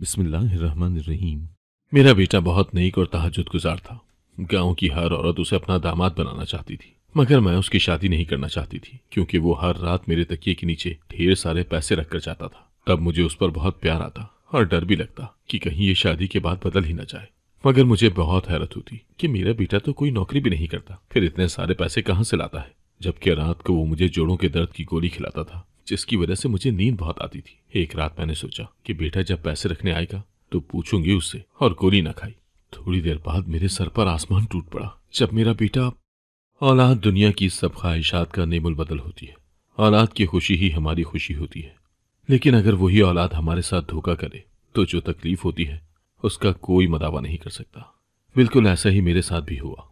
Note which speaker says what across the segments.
Speaker 1: बिस्मिल्लाहिर्रहमानिर्रहीम मेरा बेटा बहुत नेक और तहजद गुजार था गांव की हर औरत उसे अपना दामाद बनाना चाहती थी मगर मैं उसकी शादी नहीं करना चाहती थी क्योंकि वो हर रात मेरे तकिए के नीचे ढेर सारे पैसे रख कर जाता था तब मुझे उस पर बहुत प्यार आता और डर भी लगता कि कहीं ये शादी के बाद बदल ही ना जाए मगर मुझे बहुत हैरत होती कि मेरा बेटा तो कोई नौकरी भी नहीं करता फिर इतने सारे पैसे कहाँ से लाता है जबकि रात को वो मुझे जोड़ों के दर्द की गोली खिलाता था जिसकी वजह से मुझे नींद बहुत आती थी एक रात मैंने सोचा कि बेटा जब पैसे रखने आएगा तो पूछूंगी उससे और गोली ना खाई थोड़ी देर बाद मेरे सर पर आसमान टूट पड़ा जब मेरा बेटा औलाद दुनिया की सब ख्वाहिशात का नेमुल बदल होती है औलाद की खुशी ही हमारी खुशी होती है लेकिन अगर वही औलाद हमारे साथ धोखा करे तो जो तकलीफ होती है उसका कोई मदावा नहीं कर सकता बिल्कुल ऐसा ही मेरे साथ भी हुआ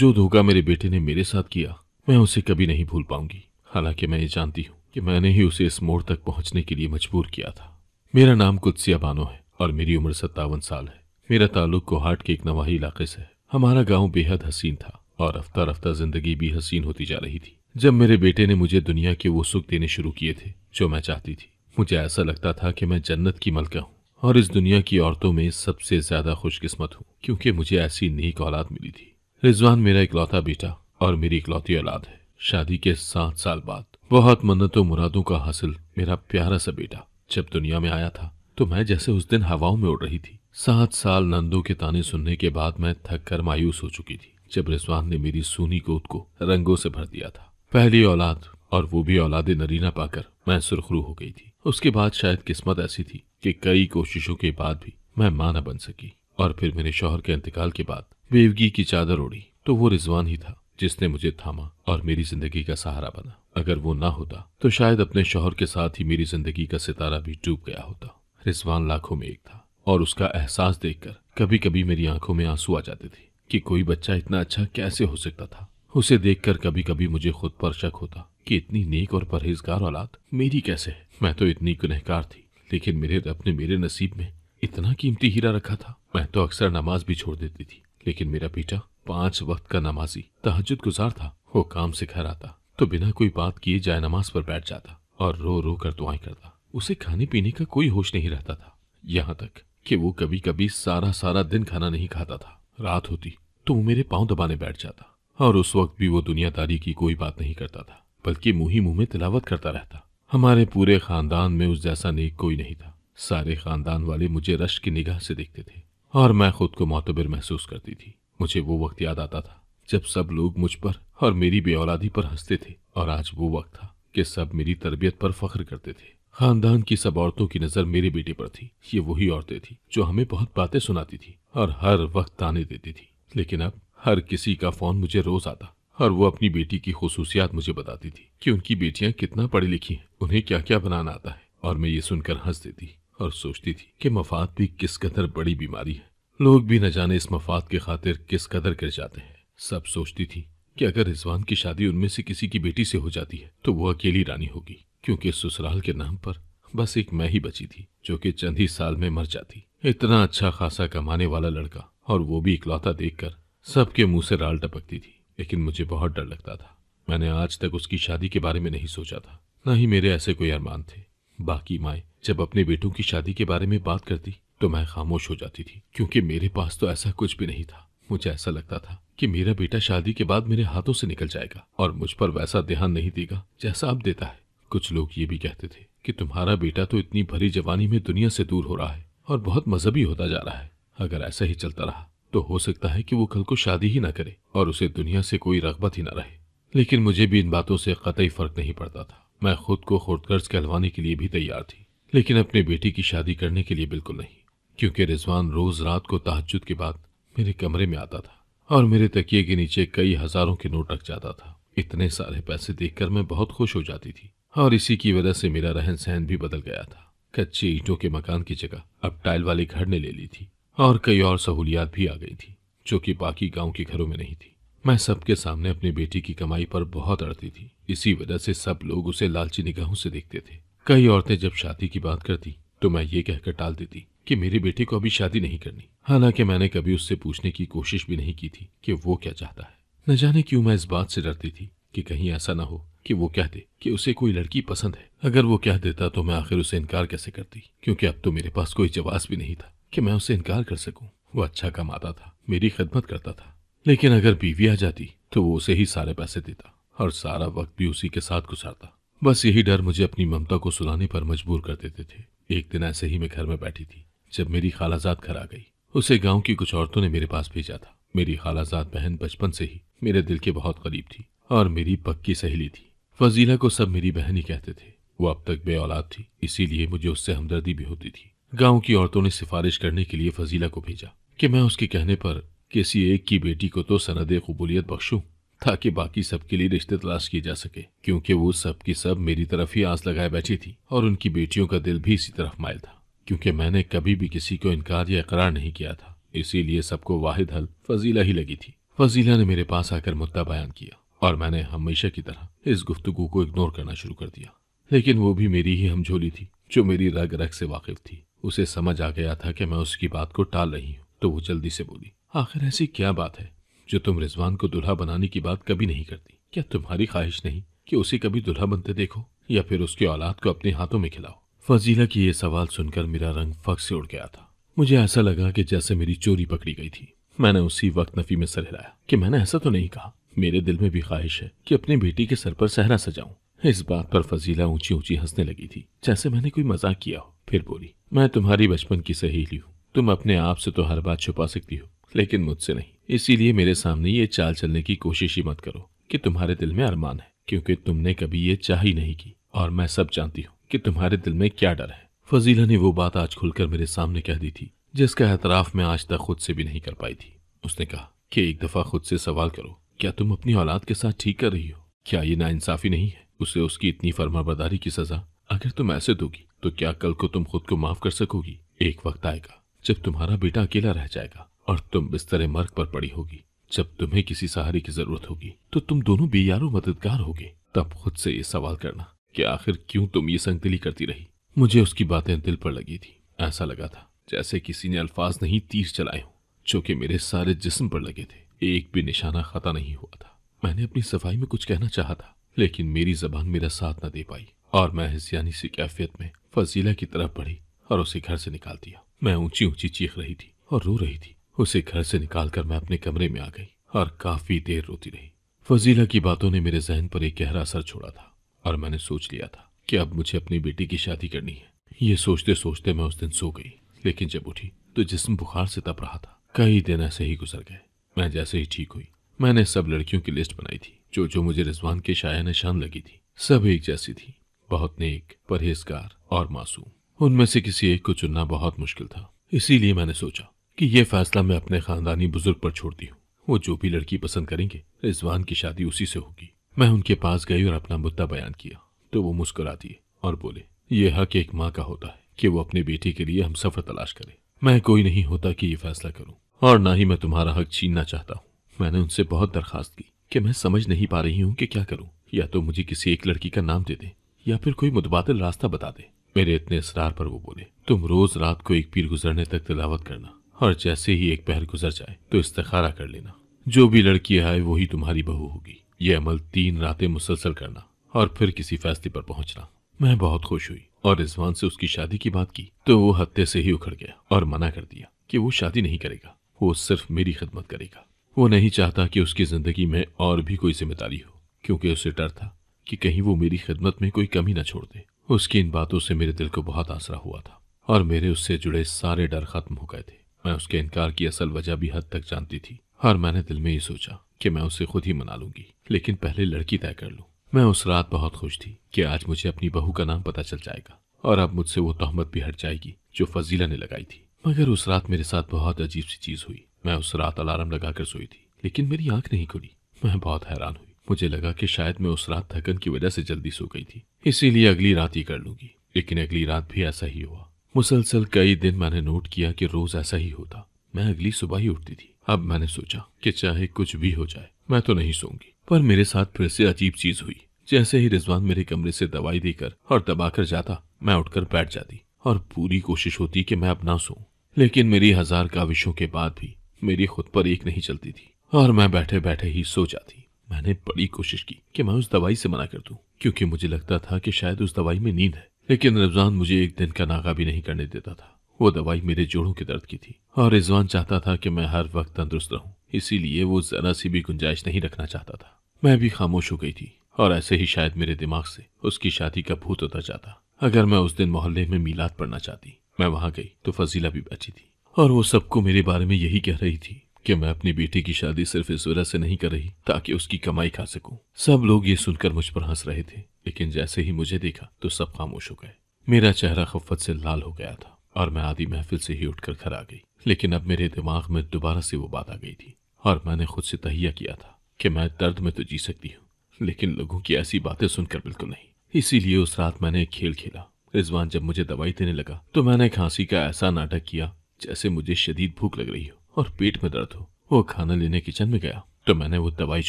Speaker 1: जो धोखा मेरे बेटे ने मेरे साथ किया मैं उसे कभी नहीं भूल पाऊंगी हालांकि मैं ये जानती हूँ कि मैंने ही उसे इस मोड़ तक पहुंचने के लिए मजबूर किया था मेरा नाम कुत्सिया बानो है और मेरी उम्र सत्तावन साल है मेरा ताल्लुक कोहाट के एक नवाही इलाके से है हमारा गांव बेहद हसीन था और रफ्ता रफ्ता जिंदगी भी हसीन होती जा रही थी जब मेरे बेटे ने मुझे दुनिया के वो सुख देने शुरू किए थे जो मैं चाहती थी मुझे ऐसा लगता था कि मैं जन्नत की मलका हूँ और इस दुनिया की औरतों में सबसे ज्यादा खुशकिस्मत हूँ क्योंकि मुझे ऐसी नेक औलाद मिली थी रिजवान मेरा इकलौता बेटा और मेरी इकलौती औलाद है शादी के सात साल बाद बहुत मन्नतों मुरादों का हासिल मेरा प्यारा सा बेटा जब दुनिया में आया था तो मैं जैसे उस दिन हवाओं में उड़ रही थी सात साल नंदों के ताने सुनने के बाद मैं थक कर मायूस हो चुकी थी जब रिजवान ने मेरी सोनी गोद को रंगों से भर दिया था पहली औलाद और वो भी औलादे नरीना पाकर मैं सुरखरू हो गई थी उसके बाद शायद किस्मत ऐसी थी कि कई कोशिशों के बाद भी मैं मां न बन सकी और फिर मेरे शोहर के इंतकाल के बाद बेवगी की चादर ओढ़ी तो वो रिजवान ही था जिसने मुझे थामा और मेरी जिंदगी का सहारा बना अगर वो ना होता तो शायद अपने शोहर के साथ ही मेरी जिंदगी का सितारा भी डूब गया होता रिजवान लाखों में एक था और उसका एहसास देखकर कभी कभी मेरी आंखों में आंसू आ जाते थे कि कोई बच्चा इतना अच्छा कैसे हो सकता था उसे देखकर कभी कभी मुझे खुद पर शक होता कि इतनी नेक और परहेजगार औलाद मेरी कैसे है मैं तो इतनी गुनहकार थी लेकिन मेरे रब ने मेरे नसीब में इतना कीमती हीरा रखा था मैं तो अक्सर नमाज भी छोड़ देती थी लेकिन मेरा बेटा पांच वक्त का नमाजी तहजद गुजार था वो काम से घर आता तो बिना कोई बात किए जाए नमाज पर बैठ जाता और रो रो कर दुआएं करता उसे खाने पीने का कोई होश नहीं रहता था यहाँ तक कि वो कभी कभी सारा सारा दिन खाना नहीं खाता था रात होती तो वो मेरे पांव दबाने बैठ जाता और उस वक्त भी वो दुनियादारी की कोई बात नहीं करता था बल्कि मुंह ही मुंह में तिलावत करता रहता हमारे पूरे खानदान में उस जैसा नेक कोई नहीं था सारे खानदान वाले मुझे रश की निगाह से देखते थे और मैं खुद को मोतबिर महसूस करती थी मुझे वो वक्त याद आता था जब सब लोग मुझ पर और मेरी बेऔलादी पर हंसते थे और आज वो वक्त था कि सब मेरी तरबियत पर फख्र करते थे खानदान की सब औरतों की नजर मेरे बेटे पर थी ये वही औरतें थी जो हमें बहुत बातें सुनाती थी और हर वक्त ताने देती थी लेकिन अब हर किसी का फोन मुझे रोज आता और वो अपनी बेटी की खसूसियात मुझे बताती थी कि उनकी बेटियां कितना पढ़ी लिखी हैं उन्हें क्या क्या बनाना आता है और मैं ये सुनकर हंस देती और सोचती थी कि मफाद भी किस कदर बड़ी बीमारी है लोग भी न जाने इस मफाद के खातिर किस कदर गिर जाते हैं सब सोचती थी कि अगर रिजवान की शादी उनमें से किसी की बेटी से हो जाती है तो वो अकेली रानी होगी क्योंकि ससुराल के नाम पर बस एक मैं ही बची थी जो कि चंद ही साल में मर जाती इतना अच्छा खासा कमाने वाला लड़का और वो भी इकलौता देखकर सबके मुंह से राल टपकती थी लेकिन मुझे बहुत डर लगता था मैंने आज तक उसकी शादी के बारे में नहीं सोचा था न ही मेरे ऐसे कोई अरमान थे बाकी माए जब अपने बेटों की शादी के बारे में बात करती तो मैं खामोश हो जाती थी क्योंकि मेरे पास तो ऐसा कुछ भी नहीं था मुझे ऐसा लगता था कि मेरा बेटा शादी के बाद मेरे हाथों से निकल जाएगा और मुझ पर वैसा ध्यान नहीं देगा जैसा अब देता है कुछ लोग ये भी कहते थे कि तुम्हारा बेटा तो इतनी भरी जवानी में दुनिया से दूर हो रहा है और बहुत मजहबी होता जा रहा है अगर ऐसा ही चलता रहा तो हो सकता है कि वो कल को शादी ही ना करे और उसे दुनिया से कोई रगबत ही ना रहे लेकिन मुझे भी इन बातों से कतई फर्क नहीं पड़ता था मैं खुद को खुदकर्ज कहलवाने के लिए भी तैयार थी लेकिन अपने बेटी की शादी करने के लिए बिल्कुल नहीं क्योंकि रिजवान रोज रात को तहजद के बाद मेरे कमरे में आता था और मेरे तकिए के नीचे कई हजारों के नोट रख जाता था इतने सारे पैसे देखकर मैं बहुत खुश हो जाती थी और इसी की वजह से मेरा रहन सहन भी बदल गया था कच्चे ईंटों के मकान की जगह अब टाइल वाले घर ने ले ली थी और कई और सहूलियात भी आ गई थी जो कि बाकी गांव के घरों में नहीं थी मैं सबके सामने अपनी बेटी की कमाई पर बहुत अड़ती थी इसी वजह से सब लोग उसे लालची निगाहों से देखते थे कई औरतें जब शादी की बात करती तो मैं ये कहकर टाल देती कि मेरी बेटी को अभी शादी नहीं करनी हालांकि मैंने कभी उससे पूछने की कोशिश भी नहीं की थी कि वो क्या चाहता है न जाने क्यों मैं इस बात से डरती थी कि कहीं ऐसा ना हो कि वो कह दे कि उसे कोई लड़की पसंद है अगर वो कह देता तो मैं आखिर उसे इनकार कैसे करती क्योंकि अब तो मेरे पास कोई जवाब भी नहीं था कि मैं उसे इनकार कर सकूं वो अच्छा कमाता था मेरी खदमत करता था लेकिन अगर बीवी आ जाती तो वो उसे ही सारे पैसे देता और सारा वक्त भी उसी के साथ गुजारता बस यही डर मुझे अपनी ममता को सुनाने पर मजबूर कर देते थे एक दिन ऐसे ही मैं घर में बैठी थी जब मेरी खालाजात घर आ गई उसे गांव की कुछ औरतों ने मेरे पास भेजा था मेरी खालाजाद बहन बचपन से ही मेरे दिल के बहुत करीब थी और मेरी पक्की सहेली थी फजीला को सब मेरी बहन ही कहते थे वो अब तक बे औलाद थी इसीलिए मुझे उससे हमदर्दी भी होती थी गांव की औरतों ने सिफारिश करने के लिए फजीला को भेजा कि मैं उसके कहने पर किसी एक की बेटी को तो सनद कबूलियत बख्शूँ ताकि बाकी सबके लिए रिश्ते तलाश किए जा सके क्योंकि वो सबकी सब मेरी तरफ ही आंस लगाए बैठी थी और उनकी बेटियों का दिल भी इसी तरफ मायल था क्योंकि मैंने कभी भी किसी को इनकार या इकरार नहीं किया था इसीलिए सबको वाहिद हल फजीला ही लगी थी फजीला ने मेरे पास आकर मुद्दा बयान किया और मैंने हमेशा की तरह इस गुफ्तगु को इग्नोर करना शुरू कर दिया लेकिन वो भी मेरी ही हमझोली थी जो मेरी रग रग से वाकिफ थी उसे समझ आ गया था कि मैं उसकी बात को टाल रही हूँ तो वो जल्दी से बोली आखिर ऐसी क्या बात है जो तुम रिजवान को दुल्हा बनाने की बात कभी नहीं करती क्या तुम्हारी ख्वाहिश नहीं कि उसे कभी दुल्हा बनते देखो या फिर उसकी औलाद को अपने हाथों में खिलाओ फजीला की ये सवाल सुनकर मेरा रंग फक से उड़ गया था मुझे ऐसा लगा कि जैसे मेरी चोरी पकड़ी गई थी मैंने उसी वक्त नफी में सर हिलाया कि मैंने ऐसा तो नहीं कहा मेरे दिल में भी ख्वाहिश है कि अपनी बेटी के सर पर सहरा सजाऊं इस बात पर फजीला ऊंची ऊंची हंसने लगी थी जैसे मैंने कोई मजाक किया हो फिर बोली मैं तुम्हारी बचपन की सहेली हूँ तुम अपने आप से तो हर बात छुपा सकती हो लेकिन मुझसे नहीं इसीलिए मेरे सामने ये चाल चलने की कोशिश ही मत करो कि तुम्हारे दिल में अरमान है क्योंकि तुमने कभी ये चाह ही नहीं की और मैं सब जानती हूँ कि तुम्हारे दिल में क्या डर है फजीला ने वो बात आज खुलकर मेरे सामने कह दी थी जिसका एतराफ मैं आज तक खुद से भी नहीं कर पाई थी उसने कहा कि एक दफा खुद से सवाल करो क्या तुम अपनी औलाद के साथ ठीक कर रही हो क्या ये नाइंसाफी नहीं है उसे उसकी इतनी फर्माबरदारी की सजा अगर तुम ऐसे दोगी तो क्या कल को तुम खुद को माफ कर सकोगी एक वक्त आएगा जब तुम्हारा बेटा अकेला रह जाएगा और तुम बिस्तर मर्ग पर पड़ी होगी जब तुम्हें किसी सहारे की जरूरत होगी तो तुम दोनों बेयारो मददगार होगे तब खुद से ये सवाल करना कि आखिर क्यों तुम ये संगदिली करती रही मुझे उसकी बातें दिल पर लगी थी ऐसा लगा था जैसे किसी ने अल्फाज नहीं तीर चलाए हों जो कि मेरे सारे जिस्म पर लगे थे एक भी निशाना खता नहीं हुआ था मैंने अपनी सफाई में कुछ कहना चाहा था लेकिन मेरी जबान मेरा साथ न दे पाई और मैं हसियानी सी कैफियत में फजीला की तरफ बढ़ी और उसे घर से निकाल दिया मैं ऊंची ऊंची चीख रही थी और रो रही थी उसे घर से निकाल कर मैं अपने कमरे में आ गई और काफी देर रोती रही फजीला की बातों ने मेरे जहन पर एक गहरा असर छोड़ा था और मैंने सोच लिया था कि अब मुझे अपनी बेटी की शादी करनी है ये सोचते सोचते मैं उस दिन सो गई लेकिन जब उठी तो जिसम बुखार से तप रहा था कई दिन ऐसे ही गुजर गए मैं जैसे ही ठीक हुई मैंने सब लड़कियों की लिस्ट बनाई थी जो जो मुझे रिजवान के शाया निशान लगी थी सब एक जैसी थी बहुत नेक परहेजगार और मासूम उनमें से किसी एक को चुनना बहुत मुश्किल था इसीलिए मैंने सोचा कि ये फैसला मैं अपने खानदानी बुजुर्ग पर छोड़ती हूँ वो जो भी लड़की पसंद करेंगे रिजवान की शादी उसी से होगी मैं उनके पास गई और अपना मुद्दा बयान किया तो वो मुस्कुरा दिए और बोले ये हक एक माँ का होता है कि वो अपने बेटी के लिए हम सफर तलाश करे मैं कोई नहीं होता कि ये फैसला करूं और ना ही मैं तुम्हारा हक छीनना चाहता हूँ मैंने उनसे बहुत दरखास्त की कि मैं समझ नहीं पा रही हूँ कि क्या करूँ या तो मुझे किसी एक लड़की का नाम दे दे या फिर कोई मुतबादल रास्ता बता दे मेरे इतने इसरार पर वो बोले तुम रोज रात को एक पीर गुजरने तक तिलावत करना और जैसे ही एक पहर गुजर जाए तो इस्तारा कर लेना जो भी लड़की आए वही तुम्हारी बहू होगी यह अमल तीन रातें मुसलसल करना और फिर किसी फैसले पर पहुंचना मैं बहुत खुश हुई और रिजवान से उसकी शादी की बात की तो वो हत्या से ही उखड़ गया और मना कर दिया कि वो शादी नहीं करेगा वो सिर्फ मेरी खिदमत करेगा वो नहीं चाहता कि उसकी जिंदगी में और भी कोई जिम्मेदारी हो क्योंकि उसे डर था कि कहीं वो मेरी खिदमत में कोई कमी ना छोड़ दे उसकी इन बातों से मेरे दिल को बहुत आसरा हुआ था और मेरे उससे जुड़े सारे डर खत्म हो गए थे मैं उसके इनकार की असल वजह भी हद तक जानती थी और मैंने दिल में ये सोचा कि मैं उसे खुद ही मना लूंगी लेकिन पहले लड़की तय कर लूं मैं उस रात बहुत खुश थी कि आज मुझे अपनी बहू का नाम पता चल जाएगा और अब मुझसे वो तहमत भी हट जाएगी जो फजीला ने लगाई थी मगर उस रात मेरे साथ बहुत अजीब सी चीज हुई मैं उस रात अलार्म लगाकर सोई थी लेकिन मेरी आंख नहीं खुली मैं बहुत हैरान हुई मुझे लगा कि शायद मैं उस रात थकन की वजह से जल्दी सो गई थी इसीलिए अगली रात ही कर लूंगी लेकिन अगली रात भी ऐसा ही हुआ मुसलसल कई दिन मैंने नोट किया कि रोज ऐसा ही होता मैं अगली सुबह ही उठती थी अब मैंने सोचा कि चाहे कुछ भी हो जाए मैं तो नहीं सोंगी पर मेरे साथ फिर से अजीब चीज हुई जैसे ही रिजवान मेरे कमरे से दवाई देकर और दबाकर जाता मैं उठकर बैठ जाती और पूरी कोशिश होती कि मैं अब ना सो लेकिन मेरी हजार काविशों के बाद भी मेरी खुद पर एक नहीं चलती थी और मैं बैठे बैठे ही सो जाती मैंने बड़ी कोशिश की कि मैं उस दवाई से मना कर दूं क्योंकि मुझे लगता था कि शायद उस दवाई में नींद है लेकिन रमजान मुझे एक दिन का नागा भी नहीं करने देता था वो दवाई मेरे जोड़ों के दर्द की थी और रिजवान चाहता था कि मैं हर वक्त तंदुरुस्त रहूं इसीलिए वो जरा सी भी गुंजाइश नहीं रखना चाहता था मैं भी खामोश हो गई थी और ऐसे ही शायद मेरे दिमाग से उसकी शादी का भूत उतर जाता अगर मैं उस दिन मोहल्ले में मीलाद पढ़ना चाहती मैं वहां गई तो फजीला भी बैठी थी और वो सबको मेरे बारे में यही कह रही थी कि मैं अपनी बेटी की शादी सिर्फ इस वजह से नहीं कर रही ताकि उसकी कमाई खा सकूं। सब लोग ये सुनकर मुझ पर हंस रहे थे लेकिन जैसे ही मुझे देखा तो सब खामोश हो गए मेरा चेहरा खफत से लाल हो गया था और मैं आधी महफिल से ही उठकर घर आ गई लेकिन अब मेरे दिमाग में दोबारा से वो बात आ गई थी और मैंने खुद से तहिया किया था कि मैं दर्द में तो जी सकती हूँ लेकिन लोगों की ऐसी बातें सुनकर बिल्कुल नहीं इसीलिए उस रात मैंने एक खेल खेला रिजवान जब मुझे दवाई देने लगा तो मैंने खांसी का ऐसा नाटक किया जैसे मुझे शदीद भूख लग रही हो और पेट में दर्द हो वो खाना लेने किचन में गया तो मैंने वो दवाई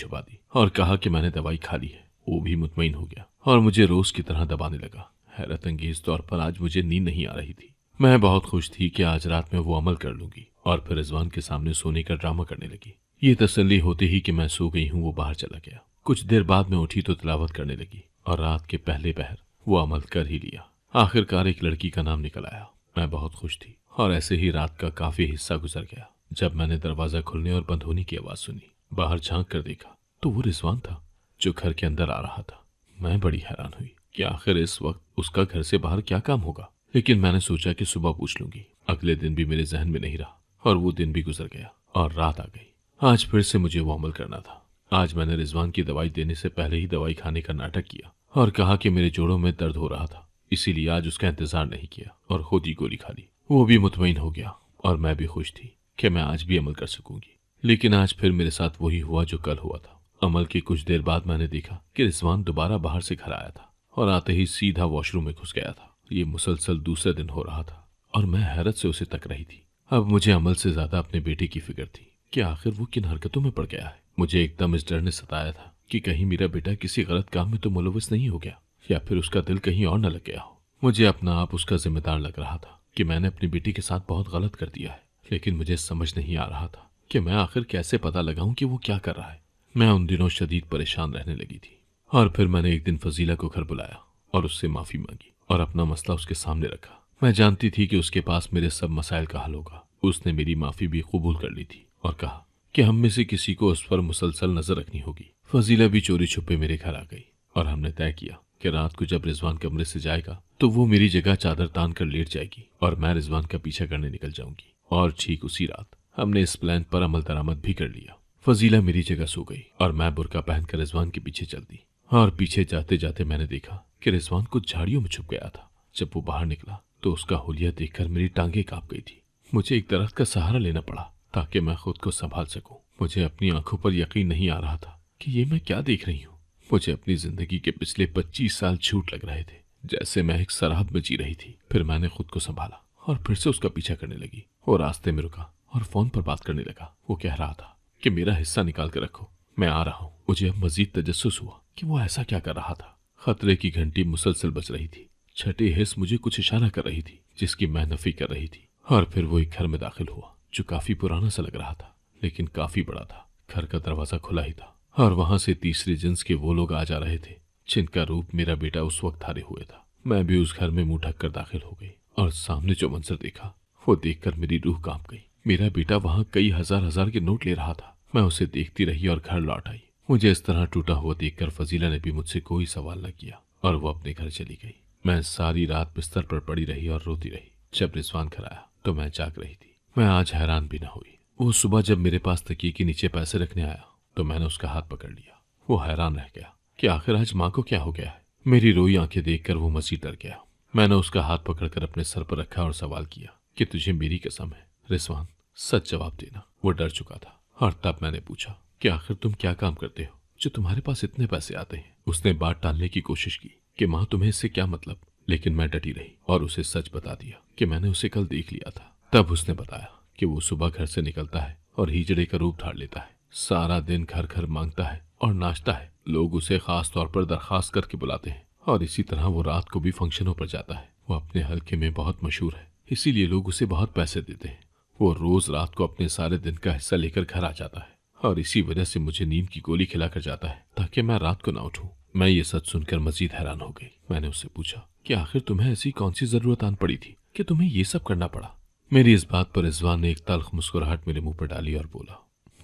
Speaker 1: छुपा दी और कहा कि मैंने दवाई खा ली है वो भी मुतमिन हो गया और मुझे रोज की तरह दबाने लगा हैरत अंगेज तौर पर आज मुझे नींद नहीं आ रही थी मैं बहुत खुश थी कि आज रात में वो अमल कर लूंगी और फिर रिजवान के सामने सोने का ड्रामा करने लगी ये तसली होते ही कि मैं सो गई हूँ वो बाहर चला गया कुछ देर बाद में उठी तो तलावत करने लगी और रात के पहले पहर वो अमल कर ही लिया आखिरकार एक लड़की का नाम निकल आया मैं बहुत खुश थी और ऐसे ही रात का काफी हिस्सा गुजर गया जब मैंने दरवाजा खुलने और बंद होने की आवाज सुनी बाहर झांक कर देखा तो वो रिजवान था जो घर के अंदर आ रहा था मैं बड़ी हैरान हुई कि आखिर इस वक्त उसका घर से बाहर क्या काम होगा लेकिन मैंने सोचा कि सुबह पूछ लूंगी अगले दिन भी मेरे जहन में नहीं रहा और वो दिन भी गुजर गया और रात आ गई आज फिर से मुझे वो अमल करना था आज मैंने रिजवान की दवाई देने से पहले ही दवाई खाने का नाटक किया और कहा कि मेरे जोड़ों में दर्द हो रहा था इसीलिए आज उसका इंतजार नहीं किया और खुद ही गोली खा ली वो भी मुतमिन हो गया और मैं भी खुश थी कि मैं आज भी अमल कर सकूंगी लेकिन आज फिर मेरे साथ वही हुआ जो कल हुआ था अमल के कुछ देर बाद मैंने देखा कि रिजवान दोबारा बाहर से घर आया था और आते ही सीधा वॉशरूम में घुस गया था ये मुसलसल दूसरे दिन हो रहा था और मैं हैरत से उसे तक रही थी अब मुझे अमल से ज्यादा अपने बेटे की फिक्र थी कि आखिर वो किन हरकतों में पड़ गया है मुझे एकदम इस डर ने सताया था कि कहीं मेरा बेटा किसी गलत काम में तो मुलविस नहीं हो गया या फिर उसका दिल कहीं और न लग गया हो मुझे अपना आप उसका जिम्मेदार लग रहा था कि मैंने अपनी बेटी के साथ बहुत गलत कर दिया है लेकिन मुझे समझ नहीं आ रहा था कि मैं आखिर कैसे पता लगाऊं कि वो क्या कर रहा है मैं उन दिनों शदीद परेशान रहने लगी थी और फिर मैंने एक दिन फजीला को घर बुलाया और उससे माफी मांगी और अपना मसला उसके सामने रखा मैं जानती थी कि उसके पास मेरे सब मसाइल का हल होगा उसने मेरी माफ़ी भी कबूल कर ली थी और कहा कि हम में से किसी को उस पर मुसलसल नजर रखनी होगी फजीला भी चोरी छुपे मेरे घर आ गई और हमने तय किया कि रात को जब रिजवान कमरे से जाएगा तो वो मेरी जगह चादर तान कर लेट जाएगी और मैं रिजवान का पीछा करने निकल जाऊंगी और ठीक उसी रात हमने इस प्लान पर अमल दरामद भी कर लिया फजीला मेरी जगह सो गई और मैं बुरका पहनकर रिजवान के पीछे चल दी और पीछे जाते जाते मैंने देखा कि रिजवान कुछ झाड़ियों में छुप गया था जब वो बाहर निकला तो उसका होलिया देखकर मेरी टांगे कांप गई थी मुझे एक दरख्त का सहारा लेना पड़ा ताकि मैं खुद को संभाल सकूं मुझे अपनी आंखों पर यकीन नहीं आ रहा था कि ये मैं क्या देख रही हूँ मुझे अपनी जिंदगी के पिछले पच्चीस साल झूठ लग रहे थे जैसे मैं एक सराहद में जी रही थी फिर मैंने खुद को संभाला और फिर से उसका पीछा करने लगी वो रास्ते में रुका और फोन पर बात करने लगा वो कह रहा था कि मेरा हिस्सा निकाल कर रखो मैं आ रहा हूँ मुझे अब मजीद तजस्स हुआ कि वो ऐसा क्या कर रहा था खतरे की घंटी मुसलसल बच रही थी छठी हिस्स मुझे कुछ इशारा कर रही थी जिसकी मैं नफी कर रही थी और फिर वो एक घर में दाखिल हुआ जो काफी पुराना सा लग रहा था लेकिन काफी बड़ा था घर का दरवाजा खुला ही था और वहां से तीसरे जिन्स के वो लोग आ जा रहे थे जिनका रूप मेरा बेटा उस वक्त हारे हुए था मैं भी उस घर में मुंह ढक कर दाखिल हो गई और सामने जो मंजर देखा वो देखकर मेरी रूह कांप गई मेरा बेटा वहां कई हजार हजार के नोट ले रहा था मैं उसे देखती रही और घर लौट आई मुझे इस तरह टूटा हुआ देखकर फजीला ने भी मुझसे कोई सवाल न किया और वो अपने घर चली गई मैं सारी रात बिस्तर पर पड़ी रही और रोती रही जब रिजवान घर आया तो मैं जाग रही थी मैं आज हैरान भी न हुई वो सुबह जब मेरे पास तकी के नीचे पैसे रखने आया तो मैंने उसका हाथ पकड़ लिया वो हैरान रह गया कि आखिर आज माँ को क्या हो गया है मेरी रोई आंखें देखकर वो मसीह डर गया मैंने उसका हाथ पकड़कर अपने सर पर रखा और सवाल किया कि तुझे मेरी कसम है रिजवान सच जवाब देना वो डर चुका था और तब मैंने पूछा कि आखिर तुम क्या काम करते हो जो तुम्हारे पास इतने पैसे आते हैं उसने बात टालने की कोशिश की कि माँ तुम्हें इससे क्या मतलब लेकिन मैं डटी रही और उसे सच बता दिया कि मैंने उसे कल देख लिया था तब उसने बताया कि वो सुबह घर से निकलता है और हिजड़े का रूप धार लेता है सारा दिन घर घर मांगता है और नाचता है लोग उसे खास तौर पर दरखास्त करके बुलाते हैं और इसी तरह वो रात को भी फंक्शनों पर जाता है वो अपने हल्के में बहुत मशहूर है इसीलिए लोग उसे बहुत पैसे देते हैं वो रोज रात को अपने सारे दिन का हिस्सा लेकर घर आ जाता है और इसी वजह से मुझे नींद की गोली खिलाकर जाता है ताकि मैं रात को ना उठूं मैं ये सच सुनकर मजीद हैरान हो गई मैंने उससे पूछा कि आखिर तुम्हें ऐसी कौन सी जरूरत आन पड़ी थी कि तुम्हें ये सब करना पड़ा मेरी इस बात पर रिजवान ने एक तलख मुस्कुराहट मेरे मुंह पर डाली और बोला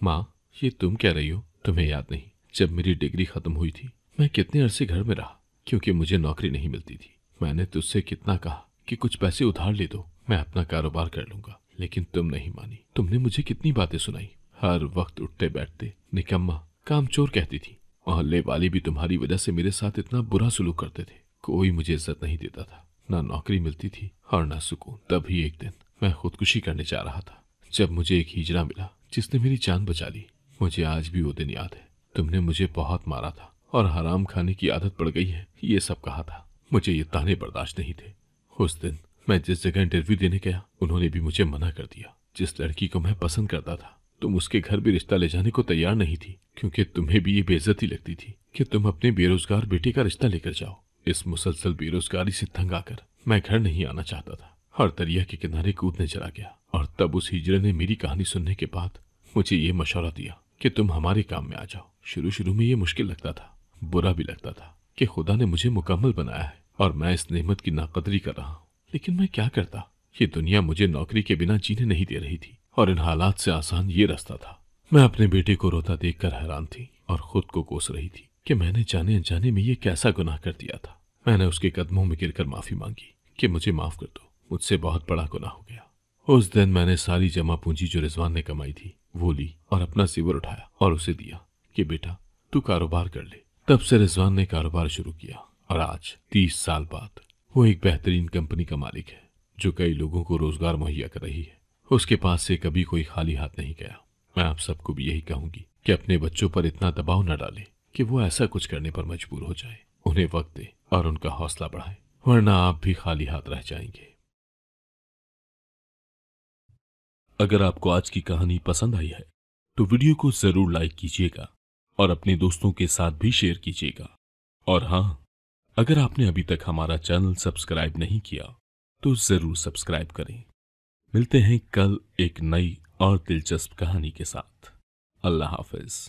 Speaker 1: माँ ये तुम कह रही हो तुम्हें याद नहीं जब मेरी डिग्री खत्म हुई थी मैं कितने अरसे घर में रहा क्योंकि मुझे नौकरी नहीं मिलती थी मैंने तुझसे कितना कहा कि कुछ पैसे उधार ले दो मैं अपना कारोबार कर लूंगा लेकिन तुम नहीं मानी तुमने मुझे कितनी बातें सुनाई हर वक्त उठते बैठते निकम्मा कामचोर कहती थी मोहल्ले वाले भी तुम्हारी वजह से मेरे साथ इतना बुरा सुलूक करते थे कोई मुझे इज्जत नहीं देता था ना नौकरी मिलती थी और ना सुकून तभी एक दिन मैं खुदकुशी करने जा रहा था जब मुझे एक हिजरा मिला जिसने मेरी जान बचा ली मुझे आज भी वो दिन याद है तुमने मुझे बहुत मारा था और हराम खाने की आदत पड़ गई है ये सब कहा था मुझे ये ताने बर्दाश्त नहीं थे उस दिन मैं जिस जगह इंटरव्यू देने गया उन्होंने भी मुझे मना कर दिया जिस लड़की को मैं पसंद करता था तुम उसके घर भी रिश्ता ले जाने को तैयार नहीं थी क्योंकि तुम्हें भी ये बेजती लगती थी कि तुम अपने बेरोजगार बेटे का रिश्ता लेकर जाओ इस मुसलसल बेरोजगारी से तंग आकर मैं घर नहीं आना चाहता था हर दरिया के किनारे कूदने चला गया और तब उस हिजरे ने मेरी कहानी सुनने के बाद मुझे ये मशवरा दिया कि तुम हमारे काम में आ जाओ शुरू शुरू में ये मुश्किल लगता था बुरा भी लगता था कि खुदा ने मुझे मुकम्मल बनाया है और मैं इस नेमत की नाकदरी कर रहा हूँ लेकिन मैं क्या करता ये दुनिया मुझे नौकरी के बिना जीने नहीं दे रही थी और इन हालात से आसान ये रास्ता था मैं अपने बेटे को रोता देखकर हैरान थी और खुद को कोस रही थी कि मैंने जाने अनजाने में ये कैसा गुनाह कर दिया था मैंने उसके कदमों में गिरकर माफी मांगी कि मुझे माफ कर दो मुझसे बहुत बड़ा गुनाह हो गया उस दिन मैंने सारी जमा पूंजी जो रिजवान ने कमाई थी वो ली और अपना सिवर उठाया और उसे दिया कि बेटा तू कारोबार कर ले तब से रिजवान ने कारोबार शुरू किया और आज तीस साल बाद वो एक बेहतरीन कंपनी का मालिक है जो कई लोगों को रोजगार मुहैया कर रही है उसके पास से कभी कोई खाली हाथ नहीं गया मैं आप सबको भी यही कहूंगी कि अपने बच्चों पर इतना दबाव न डाले कि वो ऐसा कुछ करने पर मजबूर हो जाए उन्हें वक्त दे और उनका हौसला बढ़ाए वरना आप भी खाली हाथ रह जाएंगे अगर आपको आज की कहानी पसंद आई है तो वीडियो को जरूर लाइक कीजिएगा और अपने दोस्तों के साथ भी शेयर कीजिएगा और हाँ अगर आपने अभी तक हमारा चैनल सब्सक्राइब नहीं किया तो ज़रूर सब्सक्राइब करें मिलते हैं कल एक नई और दिलचस्प कहानी के साथ अल्लाह हाफिज़